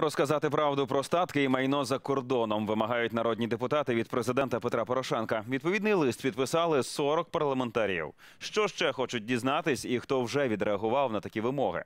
Розказати правду про статки і майно за кордоном вимагають народні депутати від президента Петра Порошенка. Відповідний лист підписали 40 парламентарів. Що ще хочуть дізнатись, і хто вже відреагував на такі вимоги?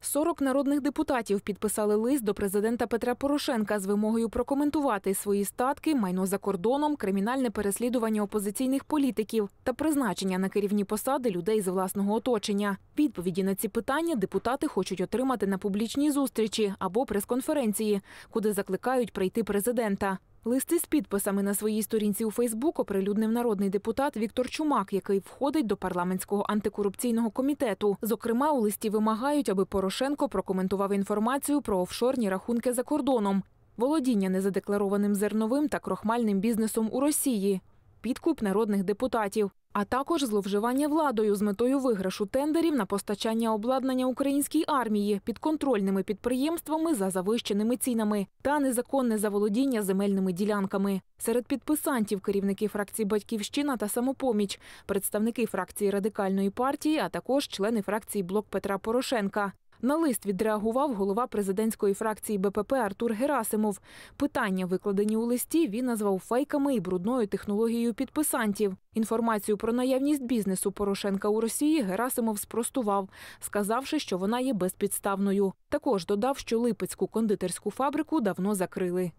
40 народних депутатів підписали лист до президента Петра Порошенка з вимогою прокоментувати свої статки, майно за кордоном, кримінальне переслідування опозиційних політиків та призначення на керівні посади людей з власного оточення. Відповіді на ці питання депутати хочуть отримати на публічній зустрічі або прес-конференції, куди закликають прийти президента. Листи з підписами на своїй сторінці у Фейсбук оприлюднив народний депутат Віктор Чумак, який входить до парламентського антикорупційного комітету. Зокрема, у листі вимагають, аби Порошенко прокоментував інформацію про офшорні рахунки за кордоном, володіння незадекларованим зерновим та крохмальним бізнесом у Росії, підкуп народних депутатів, а також зловживання владою з метою виграшу тендерів на постачання обладнання українській армії під контрольними підприємствами за завищеними цінами та незаконне заволодіння земельними ділянками. Серед підписантів керівники фракції Батьківщина та самопоміч, представники фракції радикальної партії, а також члени фракції Блок Петра Порошенка. На лист відреагував голова президентської фракції БПП Артур Герасимов. Питання, викладені у листі, він назвав фейками і брудною технологією підписантів. Інформацію про наявність бізнесу Порошенка у Росії Герасимов спростував, сказавши, що вона є безпідставною. Також додав, що Липецьку кондитерську фабрику давно закрили.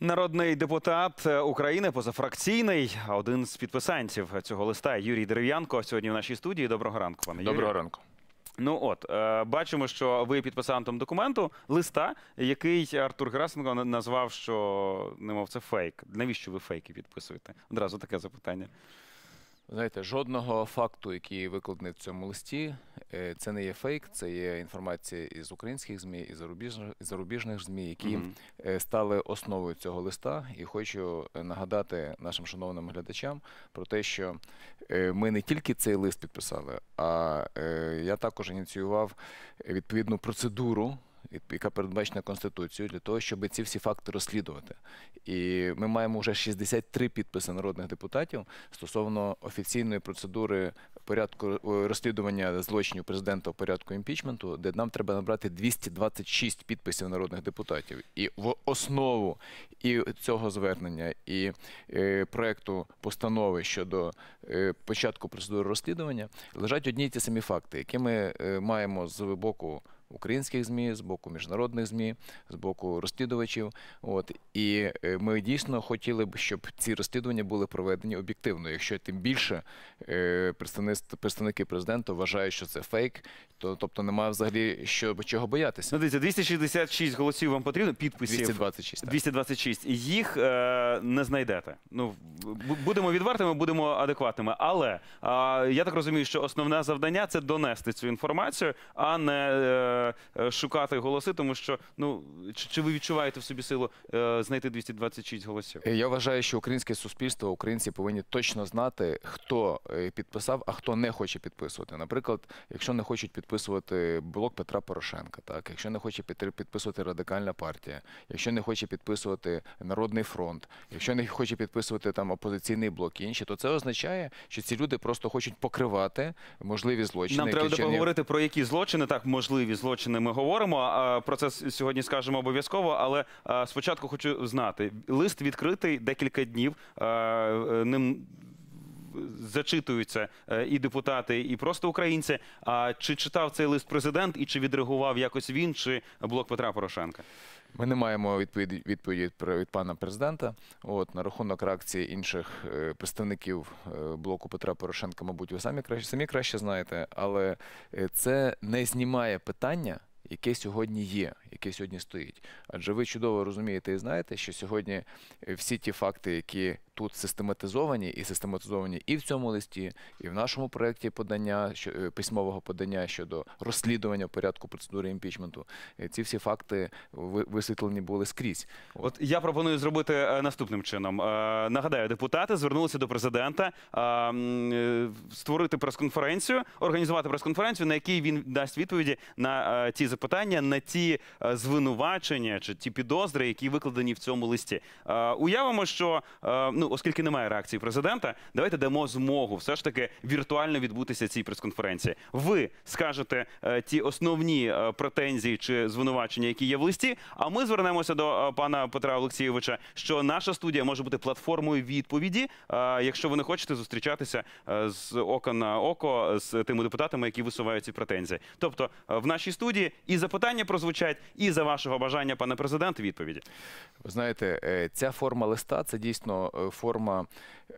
Народний депутат е, України позафракційний, один з підписантів цього листа Юрій Дерев'янко. Сьогодні в нашій студії. Доброго ранку, пане Юрію. Доброго ранку. Ну от е, бачимо, що ви підписантом документу листа, який Артур Грасенко назвав, що немов це фейк. Навіщо ви фейки підписуєте? Одразу таке запитання. Знаєте, жодного факту, який викладений в цьому листі, е, це не є фейк, це є інформація із українських змі і зарубіжних зарубіжних змі, які mm -hmm. стали основою цього листа. І хочу е, нагадати нашим шановним глядачам про те, що ми не тільки цей лист підписали, а я також ініціював відповідну процедуру яка передбачена Конституцією, для того, щоб ці всі факти розслідувати. І ми маємо вже 63 підписи народних депутатів стосовно офіційної процедури порядку е, розслідування злочинів президента в порядку імпічменту, де нам треба набрати 226 підписів народних депутатів. І в основу і цього звернення, і е, проекту постанови щодо е, початку процедури розслідування лежать одні й ті самі факти, які ми маємо з боку українських змі, з боку міжнародних змі, з боку розслідувачів. От і е, ми дійсно хотіли б, щоб ці розслідування були проведені об'єктивно. Якщо тим більше е, представники президента вважають, що це фейк, то тобто немає взагалі що чого боятися. Ну, дивіться, 266 голосів вам потрібно підписів 226. Так. 226. Їх е, не знайдете. Ну будемо відвертими, будемо адекватними. Але е, я так розумію, що основне завдання це донести цю інформацію, а не. Е, Е, шукати голоси, тому що ну чи, чи ви відчуваєте в собі силу е, знайти 226 голосів? Е, я вважаю, що українське суспільство, українці повинні точно знати, хто підписав, а хто не хоче підписувати. Наприклад, якщо не хочуть підписувати блок Петра Порошенка, так якщо не хоче підписувати радикальна партія, якщо не хоче підписувати народний фронт, якщо не хоче підписувати там опозиційний блок, і інші, то це означає, що ці люди просто хочуть покривати можливі злочини. Нам треба поговорити про які злочини так можливі злочини злочини ми говоримо. Про це сьогодні скажемо обов'язково. Але спочатку хочу знати: лист відкритий декілька днів. Е, ним зачитуються е, і депутати, і просто українці. А чи читав цей лист президент, і чи відреагував якось він, чи блок Петра Порошенка? Ми не маємо відповіді відповіді від пана президента. От на рахунок реакції інших е, представників е, блоку Петра Порошенка, мабуть, ви самі краще самі краще знаєте, але е, це не знімає питання. Яке сьогодні є, яке сьогодні стоїть, адже ви чудово розумієте і знаєте, що сьогодні всі ті факти, які тут систематизовані і систематизовані і в цьому листі, і в нашому проєкті подання що, е, письмового подання щодо розслідування порядку процедури імпічменту. Е, ці всі факти висвітлені були скрізь. От я пропоную зробити е, наступним чином. Нагадаю, депутати звернулися до президента створити прес-конференцію, організувати прес-конференцію, на якій він дасть відповіді на ті запитання, на ті звинувачення чи ті підозри, які викладені в цьому листі. Уявимо, що ну ну оскільки немає реакції президента, давайте дамо змогу все ж таки віртуально відбутися цій прес-конференції. Ви скажете е, ті основні е, претензії чи звинувачення, які є в листі. А ми звернемося до е, пана Петра Олексійовича, що наша студія може бути платформою відповіді, е, якщо ви не хочете зустрічатися е, з ока на око з тими депутатами, які висувають ці претензії. Тобто е, в нашій студії і запитання прозвучать, і за вашого бажання, пане президент, відповіді. Ви знаєте, е, ця форма листа це дійсно е, форма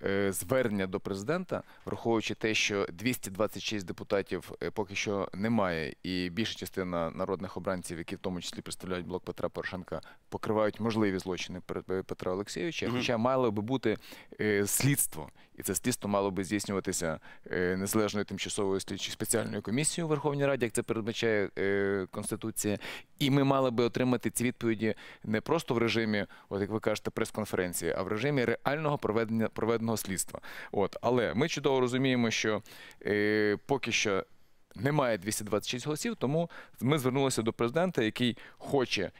е, звернення до президента, враховуючи те, що 226 депутатів е, поки що немає, і більша частина народних обранців, які в тому числі представляють блок Петра Порошенка, покривають можливі злочини Петра Олексійовича, хоча мало би бути е, слідство. І це слідство мало би здійснюватися е, незалежною тимчасовою слідчою спеціальною комісією у Верховній Раді, як це передбачає е, Конституція. І ми мали би отримати ці відповіді не просто в режимі, от як ви кажете, прес-конференції, а в режимі реального проведення проведеного слідства. От, але ми чудово розуміємо, що е, поки що. Немає 226 голосів, тому ми звернулися до президента, який хоче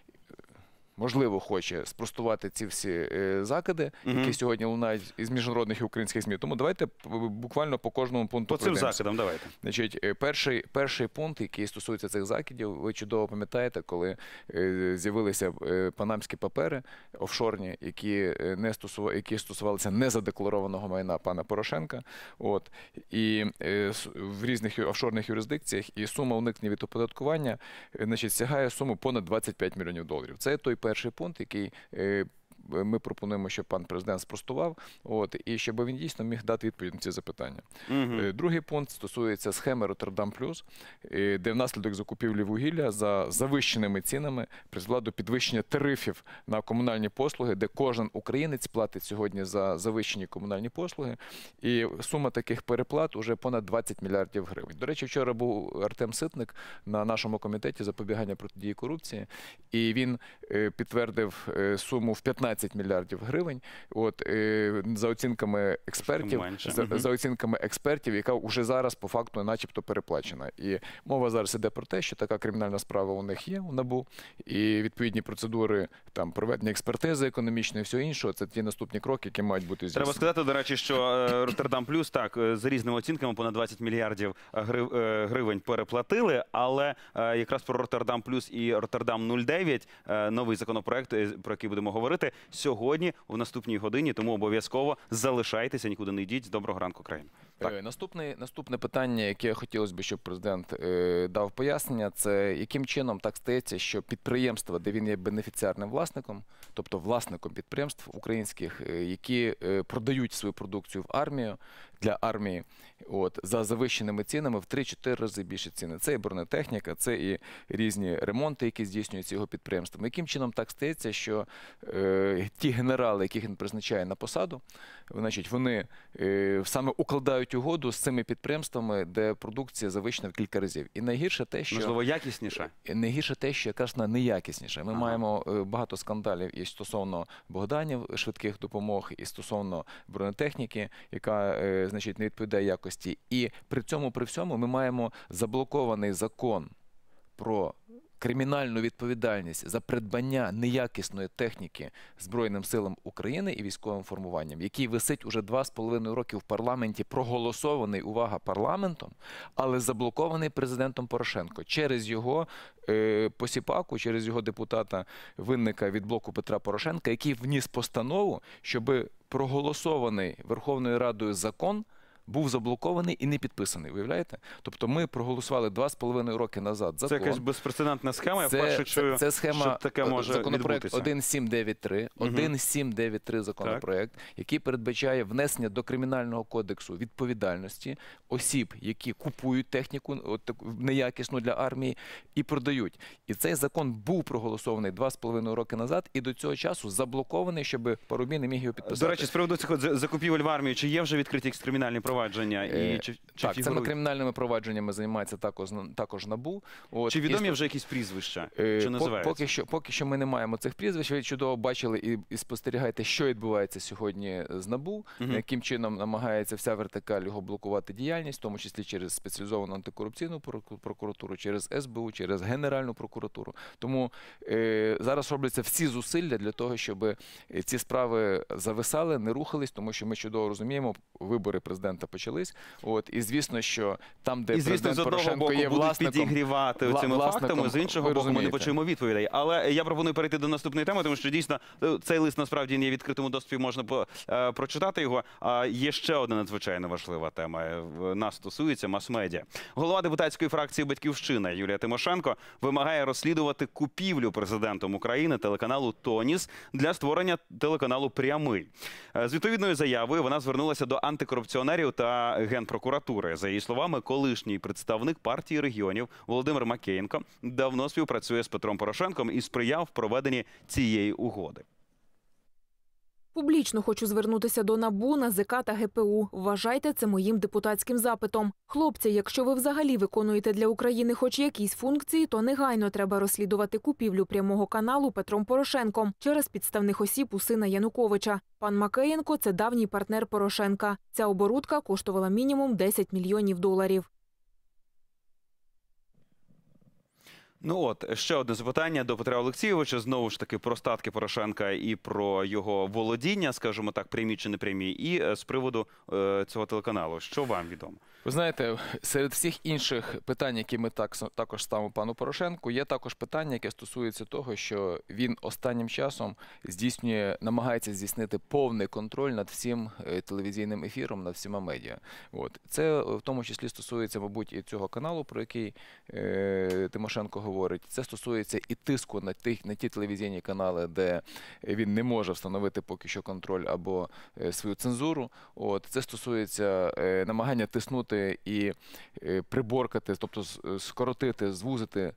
можливо хоче спростувати ці всі е, закиди, які сьогодні лунають із міжнародних і українських ЗМІ. Тому давайте буквально по кожному пункту По цим закидам давайте. Значить, е, перший, перший пункт, який стосується цих закидів, ви чудово пам'ятаєте, коли е, з'явилися панамські папери офшорні, які не стосува, які стосувалися незадекларованого майна пана Порошенка. От і в різних офшорних юрисдикціях і сума уникнення від оподаткування, значить, сягає суму понад 25 мільйонів доларів. Це той перший пункт, який е, ми пропонуємо, щоб пан президент спростував, от і щоб він дійсно міг дати відповідь на ці запитання. Угу. Другий пункт стосується схеми Роттердам Плюс, е, де внаслідок закупівлі вугілля за завищеними цінами призвела до підвищення тарифів на комунальні послуги, де кожен українець платить сьогодні за завищені комунальні послуги, і сума таких переплат уже понад 20 мільярдів гривень. До речі, вчора був Артем Ситник на нашому комітеті запобігання протидії корупції, і він е, підтвердив суму в 15 15 мільярдів гривень. От е, за оцінками експертів, за, за оцінками експертів, яка вже зараз по факту, начебто, переплачена. І мова зараз іде про те, що така кримінальна справа у них є у набу, і відповідні процедури там проведення експертизи економічної, і всього іншого. Це ті наступні кроки, які мають бути здійснені. Треба сказати, до речі, що е, Роттердам Плюс так е, з різними оцінками понад 20 мільярдів грив гривень переплатили, але якраз про Роттердам Плюс і Роттердам 09, новий законопроект, про який будемо говорити, сьогодні в наступній годині. Тому обов'язково залишайтеся, нікуди не йдіть. Доброго ранку, країна. Так. Е, наступне наступне питання, яке хотілося б, щоб президент е, дав пояснення, це яким чином так стається, що підприємства, де він є бенефіціарним власником, тобто власником підприємств українських, е, які е, продають свою продукцію в армію для армії, от за завищеними цінами в 3-4 рази більше ціни. Це і бронетехніка, це і різні ремонти, які здійснюються його підприємством. Яким чином так стається, що е, ті генерали, яких він призначає на посаду, значить, вони е, саме укладають підписують угоду з цими підприємствами, де продукція завищена в кілька разів. І найгірше те, що можливо якісніша. Найгірше те, що якраз вона неякісніша. Ми ага. маємо е, багато скандалів і стосовно Богданів, швидких допомог, і стосовно бронетехніки, яка е, значить не відповідає якості. І при цьому при всьому ми маємо заблокований закон про кримінальну відповідальність за придбання неякісної техніки Збройним силам України і військовим формуванням, який висить уже два з половиною роки в парламенті, проголосований увага парламентом, але заблокований президентом Порошенко через його е, посіпаку, через його депутата винника від блоку Петра Порошенка, який вніс постанову, щоби проголосований Верховною Радою закон був заблокований і не підписаний. Виявляєте? Тобто ми проголосували два з половиною роки назад. Закон. Це якась безпрецедентна схема. Це, Я вперше чую, це, це схема що таке е, може законопроект 1793, 1793 законопроект, так. який передбачає внесення до кримінального кодексу відповідальності осіб, які купують техніку от, неякісну для армії і продають. І цей закон був проголосований два з половиною роки назад, і до цього часу заблокований, щоб Парубій не міг його підписати. До речі, з приводу цих закупівель в армії чи є вже відкриті кримінальні провадження? провадження і е, чи, чи так, цими кримінальними провадженнями займається також також набу. От чи відомі і... вже якісь прізвища? Е, чи називають поки що, поки що ми не маємо цих прізвищ. Ви чудово бачили і, і спостерігаєте, що відбувається сьогодні з набу, угу. яким чином намагається вся вертикаль його блокувати діяльність, в тому числі через спеціалізовану антикорупційну прокуратуру, через СБУ, через Генеральну прокуратуру. Тому е, зараз робляться всі зусилля для того, щоб е, ці справи зависали, не рухались, тому що ми чудово розуміємо вибори президента свята почались. От і звісно, що там, де і, звісно, президент Порошенко боку є власником, підігрівати цими фактами, з іншого боку, ми не почуємо відповідей. Але я пропоную перейти до наступної теми, тому що дійсно е, цей лист насправді є відкритому доступі. Можна по, е, прочитати його. А є ще одна надзвичайно важлива тема. Е, нас стосується мас-медіа. Голова депутатської фракції Батьківщина Юлія Тимошенко вимагає розслідувати купівлю президентом України телеканалу Тоніс для створення телеканалу Прямий е, з відповідною заявою. Вона звернулася до антикорупціонерів та генпрокуратури. За її словами, колишній представник партії регіонів Володимир Макеєнко давно співпрацює з Петром Порошенком і сприяв проведенні цієї угоди. Публічно хочу звернутися до набу НАЗК та ГПУ. Вважайте це моїм депутатським запитом. Хлопці, якщо ви взагалі виконуєте для України хоч якісь функції, то негайно треба розслідувати купівлю прямого каналу Петром Порошенком через підставних осіб у сина Януковича. Пан Макеєнко це давній партнер Порошенка. Ця оборудка коштувала мінімум 10 мільйонів доларів. Ну от ще одне запитання до Петра Олексійовича. Знову ж таки про статки Порошенка і про його володіння, скажімо так, прямі чи не прямі, і е, з приводу е, цього телеканалу. Що вам відомо? Ви знаєте, серед всіх інших питань, які ми так також ставимо пану Порошенку, є також питання, яке стосується того, що він останнім часом здійснює, намагається здійснити повний контроль над всім е, телевізійним ефіром, над всіма медіа. От це е, в тому числі стосується, мабуть, і цього каналу, про який е, Тимошенко говорить говорить. Це стосується і тиску на тих на ті телевізійні канали, де е, він не може встановити поки що контроль або е, свою цензуру. От це стосується е, намагання тиснути і приборкати, тобто скоротити, звузити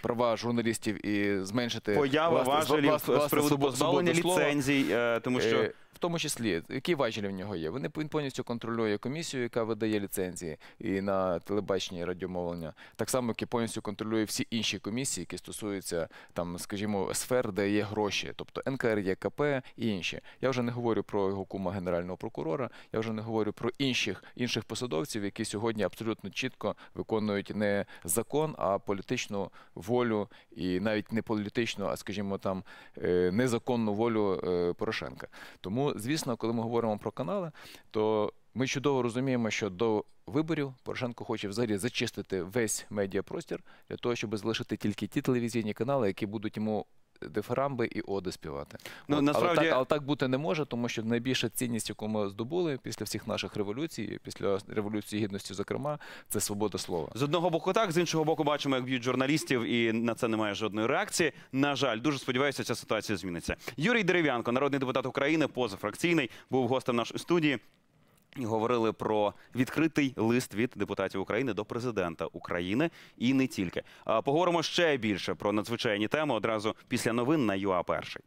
права журналістів і зменшити поява важелів з приводу позбавлення ліцензій, тому що тому числі, які важелі в нього є? Він повністю контролює комісію, яка видає ліцензії і на телебачення і радіомовлення. Так само, як і повністю контролює всі інші комісії, які стосуються там, скажімо, сфер, де є гроші, тобто НКР, ЄКП і інші. Я вже не говорю про його кума генерального прокурора, я вже не говорю про інших інших посадовців, які сьогодні абсолютно чітко виконують не закон, а політичну волю, і навіть не політичну, а скажімо там е, незаконну волю е, Порошенка. Тому звісно, коли ми говоримо про канали, то ми чудово розуміємо, що до виборів Порошенко хоче взагалі зачистити весь медіапростір для того, щоб залишити тільки ті телевізійні канали, які будуть йому дифарамби і оди співати. Ну, От, насправді... але, так, але так бути не може, тому що найбільша цінність, яку ми здобули після всіх наших революцій, після революції гідності, зокрема, це свобода слова. З одного боку, так з іншого боку, бачимо, як б'ють журналістів, і на це немає жодної реакції. На жаль, дуже сподіваюся, ця ситуація зміниться. Юрій Дерев'янко, народний депутат України, позафракційний, був гостем нашої студії. Говорили про відкритий лист від депутатів України до президента України і не тільки. Поговоримо ще більше про надзвичайні теми одразу після новин на ЮА Перший.